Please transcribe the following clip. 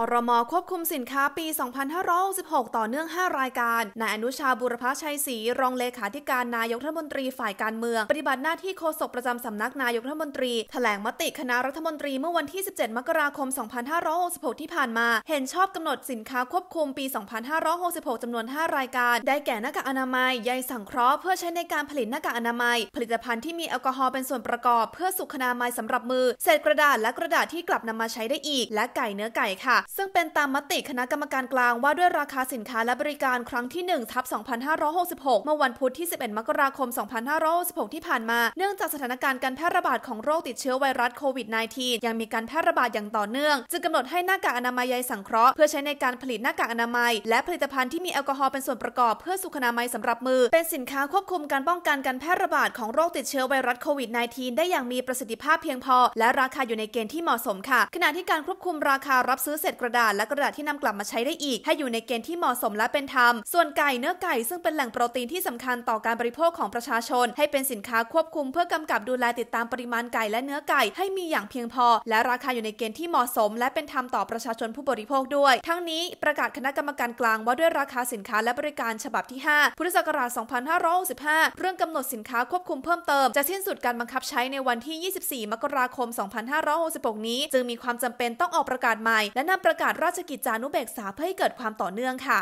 คอรมอควบคุมสินค้าปี 2566 ต่อเนื่อง 5 รายการ นายอนุชาบุรพชัยศรีรองเลขาธิการนายกรัฐมนตรีฝ่ายการเมือง ปฏิบัติหน้าที่โฆษกประจำสำนักนายกรัฐมนตรีถแถลงมติคณะรัฐมนตรีเมื่อวันที่ 17 มกราคม 2566 ที่ผ่านมา เห็นชอบกำหนดสินค้าควบคุมปี 2566 จำนวน 5 รายการ ได้แก่หน้ากากอนามัยใยสังเคราะห์เพื่อใช้ในการผลิตหน้ากากอนามัย ผลิตภัณฑ์ที่มีแอลกอฮอล์เป็นส่วนประกอบเพื่อสุขนามัยสำหรับมือ เศษกระดาษและกระดาษที่กลับนำมาใช้ได้อีก และไก่เนื้อไก่ค่ะซึ่งเป็นตามมติคณะกรรมการกลาง ว่าด้วยราคาสินค้าและบริการครั้งที่1ทับ 2566 เมื่อวันพุธที่ 11 มกราคม 2566 ที่ผ่านมา เนื่องจากสถานการณ์การแพร่ระบาด ของโรคติดเชื้อไวรัสโควิด -19 ยังมีการแพร่ระบาดอย่างต่อเนื่อง จึงกำหนดให้หน้ากากอนามัยใยสังเคราะห์เพื่อใช้ในการผลิตหน้ากากอนามัย และผลิตภัณฑ์ที่มีแอลกอฮอล์เป็นส่วนประกอบ เพื่อสุขนามัยสำหรับมือ เป็นสินค้าควบคุมการป้องกันการแพร่ระบาดของโรคติดเชื้อไวรัสโควิด -19 ได้อย่างมีประสิทธิภาพเพียงพอและราคาอยู่ในเกณฑ์ที่เหมาะสมค่ะขณะที่การควบคุมราคารับซื้อเสร็จกระดาษและกระดาษที่นำกลับมาใช้ได้อีกให้อยู่ในเกณฑ์ที่เหมาะสมและเป็นธรรม ส่วนไก่เนื้อไก่ ซึ่งเป็นแหล่งโปรตีนที่สำคัญต่อการบริโภคของประชาชน ให้เป็นสินค้าควบคุมเพื่อกำกับดูแลติดตามปริมาณไก่และเนื้อไก่ให้มีอย่างเพียงพอ และราคาอยู่ในเกณฑ์ที่เหมาะสม และเป็นธรรมต่อประชาชนผู้บริโภคด้วย ทั้งนี้ประกาศคณะกรรมการกลางว่าด้วยราคาสินค้าและบริการฉบับที่ 5 พุทธศักราช 2565 เรื่องกำหนดสินค้าควบคุมเพิ่มเติมจะสิ้นสุดการบังคับใช้ในวันที่ 24 มกราคม 2566นี้ จึงมีความจำเป็นต้องออกประกาศใหม่ และนประกาศราชกิจจานุเบกษาเพื่อให้เกิดความต่อเนื่องค่ะ